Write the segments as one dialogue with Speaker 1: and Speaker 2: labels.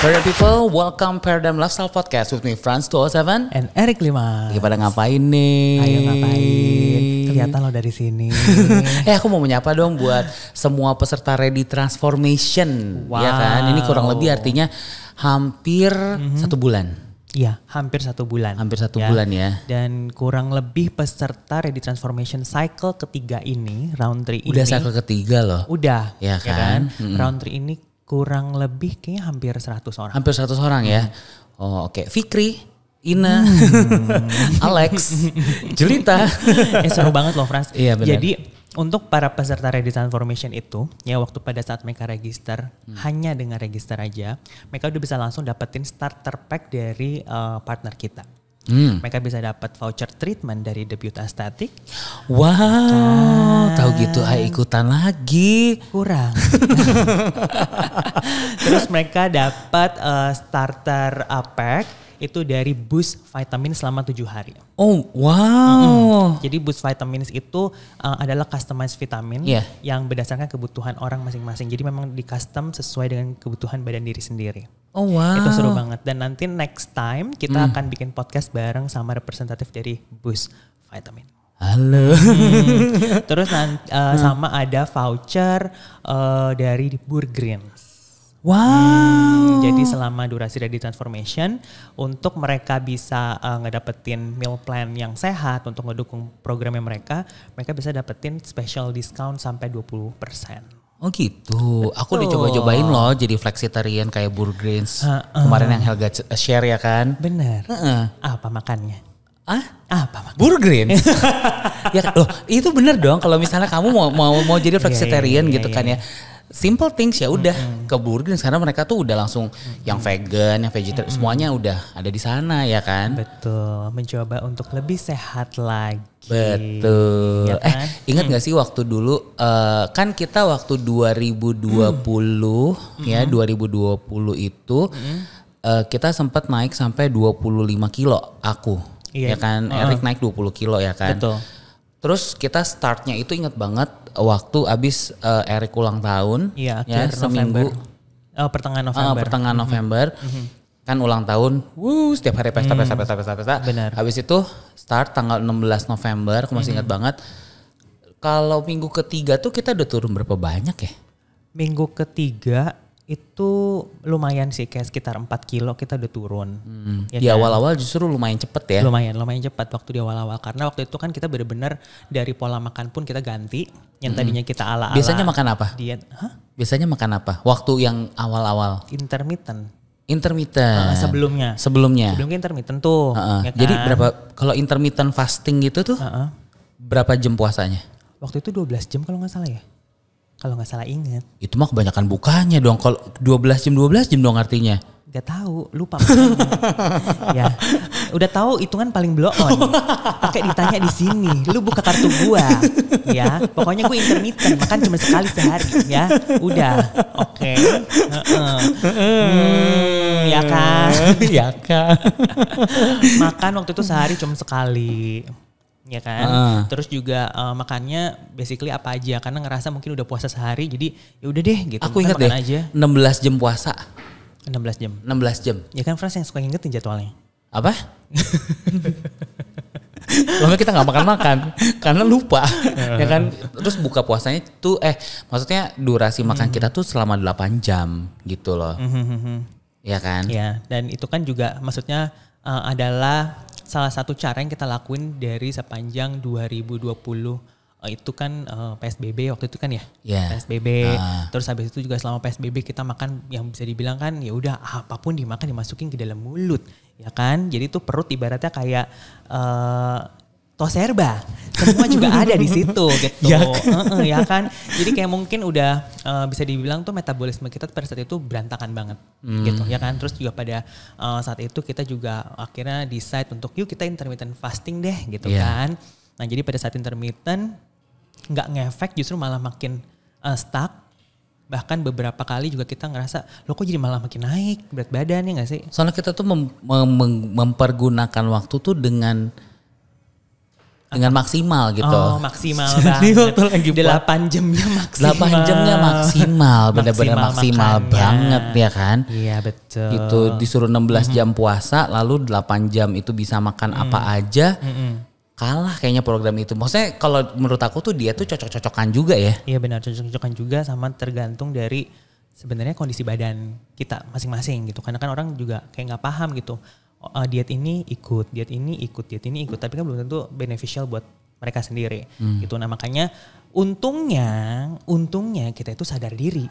Speaker 1: Freedom people, welcome Paradigm Lifestyle Podcast with me Franz 207 and Eric Lima. Lagi pada ngapain nih? Ayo ngapain? Kelihatan lo dari sini. eh aku mau menyapa dong buat semua peserta Ready Transformation. Wow. Ya kan? Ini kurang lebih artinya hampir mm -hmm. satu bulan. Iya, hampir satu bulan. Hampir satu ya. bulan ya. Dan kurang lebih peserta
Speaker 2: Ready Transformation Cycle ketiga ini, round 3 ini. Udah cycle
Speaker 1: ketiga loh. Udah. Iya ya kan? Ya kan? Mm -hmm. Round
Speaker 2: 3 ini kurang lebih kayaknya hampir 100 orang. Hampir 100 orang ya.
Speaker 1: Hmm. Oh, oke. Okay.
Speaker 2: Fikri, Ina, hmm. Alex, Julita. eh, seru banget loh Frans. Iya benar. Jadi untuk para peserta Ready Transformation itu, ya waktu pada saat mereka register, hmm. hanya dengan register aja, mereka udah bisa langsung dapetin starter pack dari uh, partner kita. Hmm. Mereka bisa dapat voucher treatment dari debut aesthetic.
Speaker 1: Wow, Dan tahu gitu, hai ikutan lagi. Kurang.
Speaker 2: Terus mereka dapat uh, starter uh, pack itu dari boost vitamin selama tujuh hari.
Speaker 1: Oh wow.
Speaker 2: Mm-hmm. Jadi boost vitamins itu uh, adalah customized vitamin yeah. yang berdasarkan kebutuhan orang masing-masing. Jadi memang di custom sesuai dengan kebutuhan badan diri sendiri. Oh wow. Itu seru banget. Dan nanti next time kita mm. akan bikin podcast bareng sama representatif dari boost vitamin.
Speaker 1: Halo. Hmm.
Speaker 2: Terus nanti, uh, hmm. sama ada voucher uh, dari Burgreen. Wow. Hmm, jadi selama durasi dari transformation untuk mereka bisa uh, ngedapetin meal plan yang sehat untuk ngedukung programnya mereka, mereka bisa dapetin special discount sampai 20%. Oh
Speaker 1: gitu. Betul. Aku dicoba-cobain loh jadi flexitarian kayak burgreens. Uh, uh. Kemarin yang Helga share ya kan? Bener. Uh -uh. Apa makannya? Ah, apa makan? Burgreen. ya loh, itu bener dong kalau misalnya kamu mau mau mau jadi iya, iya, flexitarian yeah, yeah, yeah, gitu yeah, kan ya iya simple things ya udah mm -hmm. ke Burger karena mereka tuh udah langsung mm -hmm. yang vegan, yang vegetarian mm -hmm. semuanya udah ada di sana ya kan. Betul, mencoba untuk lebih sehat lagi. Betul. Ya eh, kan? Eh, ingat hmm. gak sih waktu dulu uh, kan kita waktu 2020 hmm. ya, 2020 itu hmm. uh, kita sempat naik sampai 25 kilo aku. Iya. Ya kan, uh -huh. Erik naik 20 kilo ya kan. Betul Terus kita startnya itu inget banget waktu abis uh, eh, Erik ulang tahun, iya, ya, ya seminggu November.
Speaker 2: oh, pertengahan eh, November, uh, pertengahan mm-hmm.
Speaker 1: November mm -hmm. kan ulang tahun, wuh setiap hari pesta mm. pesta pesta pesta pesta. Benar. Abis itu start tanggal 16 November, aku masih mm mm-hmm. inget banget. Kalau minggu ketiga tuh kita udah turun berapa banyak ya?
Speaker 2: Minggu ketiga itu lumayan sih kayak sekitar 4 kilo kita udah turun. Hmm. Ya di awal kan? awal-awal
Speaker 1: justru lumayan cepet ya. Lumayan,
Speaker 2: lumayan cepet waktu di awal-awal karena waktu itu kan kita bener-bener dari pola makan pun kita ganti yang hmm. tadinya kita ala-ala. Biasanya makan apa?
Speaker 1: Diet. Hah? Biasanya makan apa? Waktu yang awal-awal. Intermittent. Intermittent. Uh, sebelumnya. Sebelumnya. Sebelumnya intermittent tuh. Uh -uh. Ya kan? Jadi berapa kalau intermittent fasting gitu tuh? Uh -uh. Berapa jam puasanya?
Speaker 2: Waktu itu 12 jam kalau nggak salah ya. Kalau nggak salah inget.
Speaker 1: Itu mah kebanyakan bukanya dong. Kalau 12 jam 12 jam dong artinya.
Speaker 2: Gak tahu, lupa. ya, udah tahu hitungan paling blok on. Pakai ditanya di sini, lu buka kartu gua, ya. Pokoknya gua intermittent, makan cuma sekali sehari, ya. Udah, oke. Okay. Hmm, ya kan, ya kan. makan waktu itu sehari cuma sekali ya kan. Uh. Terus juga uh, makannya basically apa aja karena ngerasa mungkin udah puasa sehari jadi ya udah deh gitu. Aku ingat deh. Aja.
Speaker 1: 16 jam puasa. 16 jam. 16 jam. Ya kan Frans yang suka ngingetin jadwalnya. Apa? Lama kita nggak makan-makan karena lupa. ya kan? Terus buka puasanya tuh eh maksudnya durasi makan -hmm. kita tuh selama 8 jam gitu loh. Mm -hmm. Ya kan? Ya,
Speaker 2: dan itu kan juga maksudnya uh, adalah salah satu cara yang kita lakuin dari sepanjang 2020 eh, itu kan uh, eh, PSBB waktu itu kan ya yeah. PSBB uh. terus habis itu juga selama PSBB kita makan yang bisa dibilang kan ya udah apapun dimakan dimasukin ke dalam mulut ya kan jadi itu perut ibaratnya kayak uh, toserba semua juga ada di situ gitu. Ya kan? ya kan? Jadi kayak mungkin udah uh, bisa dibilang tuh metabolisme kita pada saat itu berantakan banget hmm. gitu ya kan. Terus juga pada uh, saat itu kita juga akhirnya decide untuk yuk kita intermittent fasting deh gitu yeah. kan. Nah, jadi pada saat intermittent nggak ngefek justru malah makin uh, stuck bahkan beberapa kali juga kita ngerasa lo kok jadi malah makin naik berat badan ya gak sih? Soalnya
Speaker 1: kita tuh mem mem mempergunakan waktu tuh dengan dengan maksimal gitu. Oh, maksimal banget. Ini waktu lagi 8 jamnya maksimal. 8 jamnya maksimal, benar-benar maksimal, maksimal banget ya kan? Iya, betul. Itu disuruh 16 mm -hmm. jam puasa, lalu 8 jam itu bisa makan mm -hmm. apa aja. Mm -hmm. Kalah kayaknya program itu. Maksudnya kalau menurut aku tuh dia tuh cocok-cocokan juga ya. Iya benar, cocok-cocokan juga sama tergantung
Speaker 2: dari sebenarnya kondisi badan kita masing-masing gitu. Karena kan orang juga kayak nggak paham gitu uh, diet ini ikut, diet ini ikut, diet ini ikut, tapi kan belum tentu beneficial buat mereka sendiri. Hmm. Gitu nah makanya untungnya untungnya kita itu sadar diri.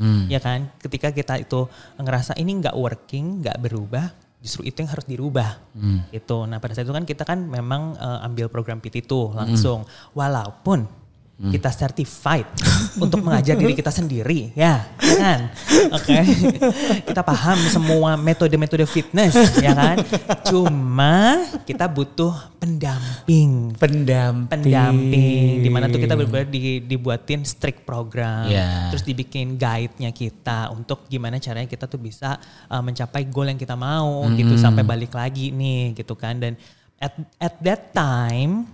Speaker 2: Hmm. Ya kan? Ketika kita itu ngerasa ini nggak working, nggak berubah, justru itu yang harus dirubah. Hmm. Gitu. Nah, pada saat itu kan kita kan memang uh, ambil program PT itu hmm. langsung. Hmm. Walaupun hmm. kita certified untuk mengajar diri kita sendiri ya, ya kan oke okay. kita paham semua metode-metode fitness ya kan cuma kita butuh pendamping pendamping
Speaker 1: pendamping dimana tuh kita berbuat
Speaker 2: di, dibuatin strict program yeah. terus dibikin guide-nya kita untuk gimana caranya kita tuh bisa uh, mencapai goal yang kita mau gitu, hmm. gitu sampai balik lagi nih gitu kan dan at at that time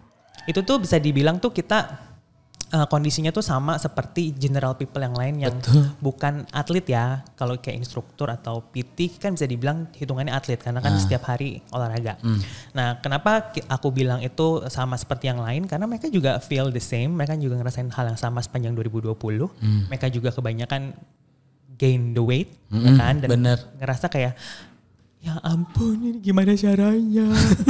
Speaker 2: itu tuh bisa dibilang tuh kita uh, kondisinya tuh sama seperti general people yang lain yang Betul. bukan atlet ya. Kalau kayak instruktur atau PT kan bisa dibilang hitungannya atlet karena kan uh. setiap hari olahraga. Mm. Nah, kenapa aku bilang itu sama seperti yang lain? Karena mereka juga feel the same, mereka juga ngerasain hal yang sama sepanjang 2020. Mm. Mereka juga kebanyakan gain the weight, mm -hmm, kan? Dan bener. ngerasa kayak ya ampun ini gimana caranya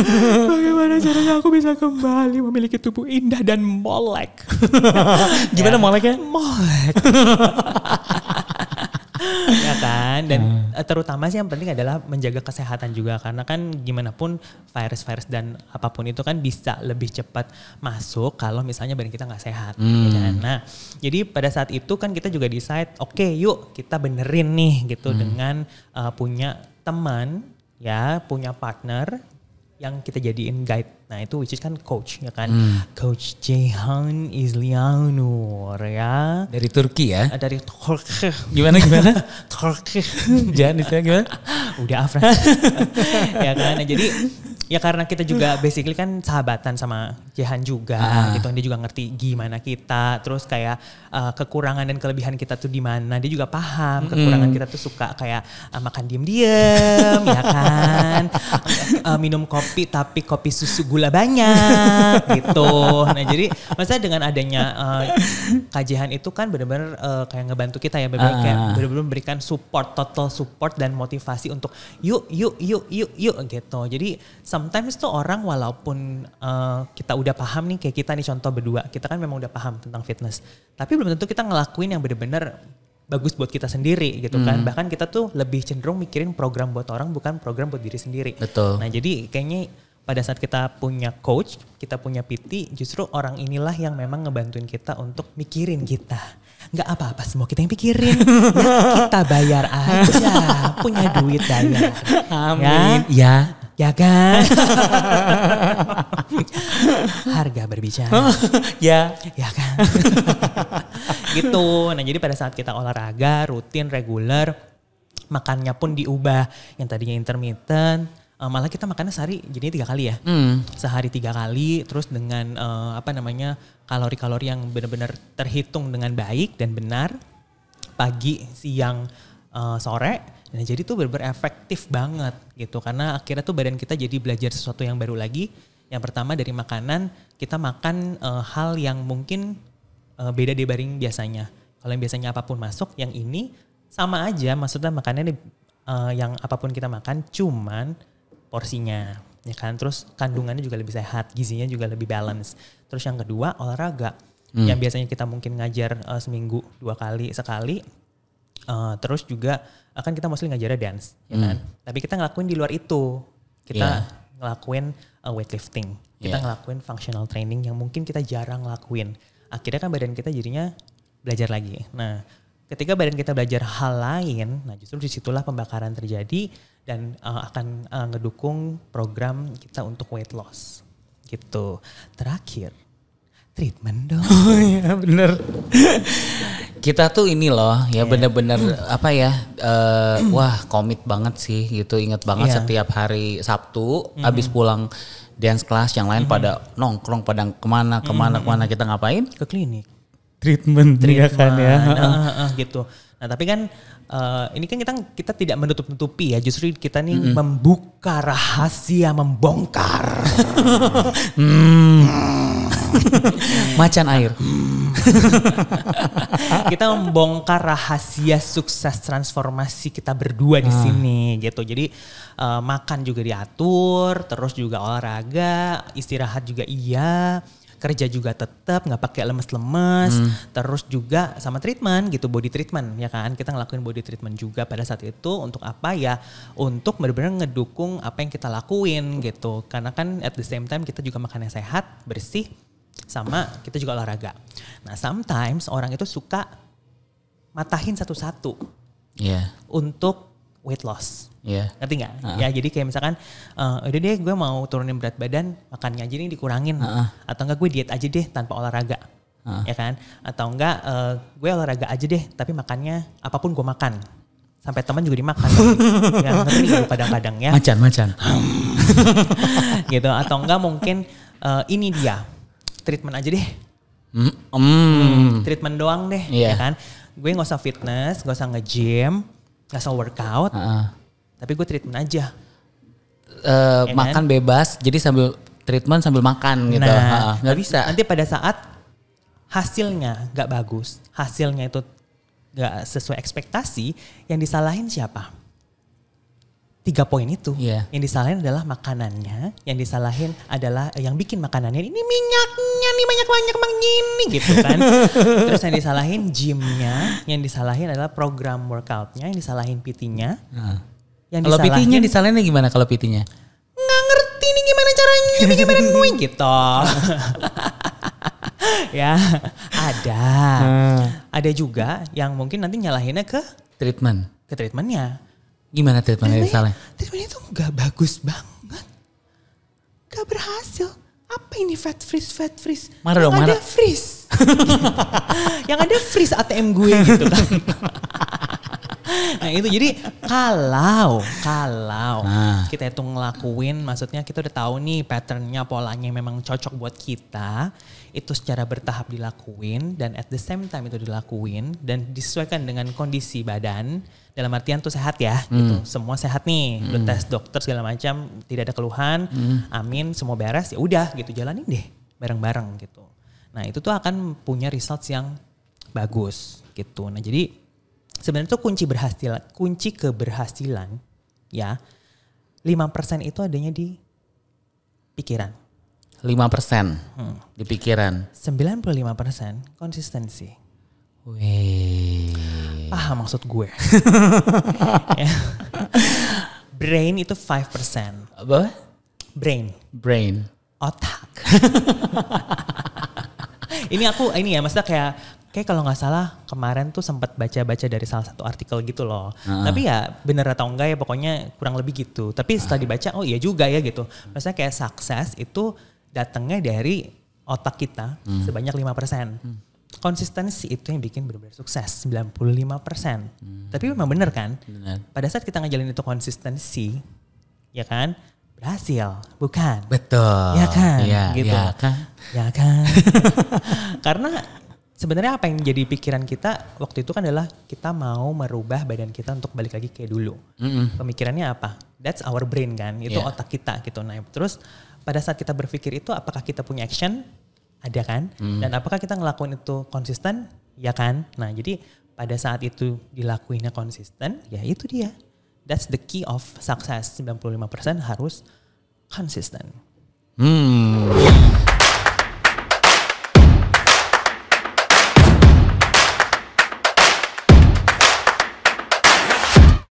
Speaker 2: bagaimana caranya aku bisa kembali memiliki tubuh indah dan molek gimana ya. moleknya molek
Speaker 1: ya kan
Speaker 2: dan hmm. Eh, terutama sih yang penting adalah menjaga kesehatan juga karena kan gimana pun virus-virus dan apapun itu kan bisa lebih cepat masuk kalau misalnya badan kita nggak sehat hmm. ya kan? nah jadi pada saat itu kan kita juga decide oke okay, yuk kita benerin nih gitu hmm. dengan uh, punya teman ya punya partner yang kita jadiin guide. Nah itu which is kan coach ya kan. Hmm. Coach Jehan Islianur ya. Dari Turki ya? Eh, dari Turki. Gimana gimana? Turki. Jangan istilahnya gimana? Udah Afra. ya kan. Nah, jadi Ya karena kita juga basically kan sahabatan sama Jehan juga ah. gitu. Dia juga ngerti gimana kita, terus kayak uh, kekurangan dan kelebihan kita tuh di mana. Dia juga paham hmm. kekurangan kita tuh suka kayak uh, makan diem-diem ya kan. Uh, minum kopi tapi kopi susu gula banyak gitu. Nah, jadi maksudnya dengan adanya uh, kajian itu kan benar-benar uh, kayak ngebantu kita ya bener benar ah. kayak benar-benar memberikan support total support dan motivasi untuk yuk yuk yuk yuk yuk gitu. Jadi sometimes tuh orang walaupun uh, kita udah paham nih kayak kita nih contoh berdua, kita kan memang udah paham tentang fitness. Tapi belum tentu kita ngelakuin yang bener-bener bagus buat kita sendiri gitu kan. Hmm. Bahkan kita tuh lebih cenderung mikirin program buat orang bukan program buat diri sendiri. Betul. Nah, jadi kayaknya pada saat kita punya coach, kita punya PT, justru orang inilah yang memang ngebantuin kita untuk mikirin kita. Nggak apa-apa semua kita yang pikirin. ya kita bayar aja, punya duit bayar. Amin.
Speaker 1: Ya. ya Ya kan? Harga berbicara. ya. Ya kan? gitu.
Speaker 2: Nah jadi pada saat kita olahraga, rutin, reguler, makannya pun diubah. Yang tadinya intermittent, uh, malah kita makannya sehari jadi tiga kali ya mm. sehari tiga kali terus dengan uh, apa namanya kalori-kalori yang benar-benar terhitung dengan baik dan benar pagi siang uh, sore Nah, jadi tuh benar-benar efektif banget gitu karena akhirnya tuh badan kita jadi belajar sesuatu yang baru lagi. Yang pertama dari makanan, kita makan e, hal yang mungkin e, beda dibanding biasanya. Kalau yang biasanya apapun masuk, yang ini sama aja maksudnya makanannya e, eh, yang apapun kita makan cuman porsinya ya kan terus kandungannya juga lebih sehat gizinya juga lebih balance terus yang kedua olahraga hmm. yang biasanya kita mungkin ngajar e, seminggu dua kali sekali uh, terus juga akan eh, kita mostly ngajarnya dance ya hmm. kan tapi kita ngelakuin di luar itu kita yeah. ngelakuin uh, weightlifting kita yeah. ngelakuin functional training yang mungkin kita jarang ngelakuin akhirnya kan badan kita jadinya belajar lagi nah ketika badan kita belajar hal lain nah justru disitulah pembakaran terjadi dan uh, akan uh, ngedukung program kita untuk weight loss gitu terakhir
Speaker 1: treatment dong. Oh iya bener. kita tuh ini loh ya iya. bener-bener hmm. apa ya uh, wah komit banget sih gitu inget banget yeah. setiap hari Sabtu mm -hmm. abis pulang dance class yang lain mm -hmm. pada nongkrong pada kemana kemana mm -hmm. kemana kita ngapain ke klinik treatment, treatment ya kan ya nah,
Speaker 2: gitu nah tapi kan uh, ini kan kita kita tidak menutup nutupi ya justru kita nih mm -hmm. membuka rahasia membongkar mm. Macan
Speaker 1: air.
Speaker 2: kita membongkar rahasia sukses transformasi kita berdua di ah. sini gitu. Jadi uh, makan juga diatur, terus juga olahraga, istirahat juga iya kerja juga tetap nggak pakai lemes-lemes hmm. terus juga sama treatment gitu body treatment ya kan kita ngelakuin body treatment juga pada saat itu untuk apa ya untuk benar-benar ngedukung apa yang kita lakuin gitu karena kan at the same time kita juga makan yang sehat bersih sama kita juga olahraga. Nah sometimes orang itu suka matahin satu-satu yeah. untuk weight loss. Yeah. Ngerti nggak? Uh-huh. Ya jadi kayak misalkan, uh, udah deh gue mau turunin berat badan, makannya aja nih dikurangin, uh-huh. atau enggak gue diet aja deh tanpa olahraga, ya kan? Atau enggak uh, eh, gue olahraga aja deh, tapi makannya apapun gue makan, sampai teman juga dimakan, ya, ngerti kadang-kadang ya? Macan, macan. gitu atau enggak mungkin uh, ini dia treatment aja deh.
Speaker 1: Mm, treatment
Speaker 2: doang deh, yeah. ya iya. kan? Gue nggak usah fitness, gak usah nge-gym, gak usah workout. Uh -uh. Tapi gue treatment aja.
Speaker 1: Uh, makan then, bebas, jadi sambil treatment sambil makan gitu. Nah,
Speaker 2: nggak bisa. Nanti pada saat hasilnya gak bagus, hasilnya itu gak sesuai ekspektasi, yang disalahin siapa? Tiga poin itu. Yeah. Yang disalahin adalah makanannya, yang disalahin adalah yang bikin makanannya ini minyaknya
Speaker 1: banyak-banyak emang gini gitu kan. Terus yang
Speaker 2: disalahin gymnya, yang disalahin adalah program workoutnya, yang disalahin PT-nya. Nah. Yang kalau PT-nya
Speaker 1: disalahin gimana kalau PT-nya? Nggak ngerti
Speaker 2: nih gimana caranya ini gimana gue gitu. ya ada. Hmm. Ada juga yang mungkin nanti nyalahinnya ke treatment. Ke treatmentnya.
Speaker 1: Gimana treatmentnya, treatment salah?
Speaker 2: Treatmentnya tuh nggak bagus banget. nggak berhasil apa ini fat freeze fat freeze marah dong dong, ada freeze yang ada freeze ATM gue gitu kan nah itu jadi kalau kalau nah. kita itu ngelakuin maksudnya kita udah tahu nih patternnya polanya memang cocok buat kita itu secara bertahap dilakuin dan at the same time itu dilakuin dan disesuaikan dengan kondisi badan dalam artian tuh sehat ya hmm. gitu semua sehat nih hmm. lu tes dokter segala macam tidak ada keluhan hmm. amin semua beres ya udah gitu jalanin deh bareng-bareng gitu nah itu tuh akan punya results yang bagus gitu nah jadi sebenarnya tuh kunci berhasilan kunci keberhasilan ya 5% itu adanya di pikiran
Speaker 1: lima persen hmm. di pikiran.
Speaker 2: lima persen konsistensi.
Speaker 1: Wih. Paham maksud gue. Ya.
Speaker 2: Brain itu five persen. Apa? Brain. Brain. Otak. ini aku ini ya maksudnya kayak kayak kalau nggak salah kemarin tuh sempat baca-baca dari salah satu artikel gitu loh. Uh-huh. Tapi ya bener atau enggak ya pokoknya kurang lebih gitu. Tapi setelah ah. dibaca oh iya juga ya gitu. Maksudnya kayak sukses itu datangnya dari otak kita hmm. sebanyak 5%. Hmm. Konsistensi itu yang bikin benar-benar sukses, 95%. Hmm. Tapi memang benar kan? Benar. Pada saat kita ngejalin itu konsistensi, ya kan? Berhasil, bukan?
Speaker 1: Betul. Ya kan? Ya, gitu. Ya kan?
Speaker 2: Ya kan? Karena sebenarnya apa yang jadi pikiran kita waktu itu kan adalah kita mau merubah badan kita untuk balik lagi kayak dulu. Mm -hmm. Pemikirannya apa? That's our brain kan, itu yeah. otak kita gitu. Nah terus pada saat kita berpikir itu apakah kita punya action? Ada kan? Hmm. Dan apakah kita ngelakuin itu konsisten? Ya kan? Nah jadi pada saat itu dilakuinnya konsisten, ya itu dia. That's the key of success. 95% harus konsisten.
Speaker 1: Hmm.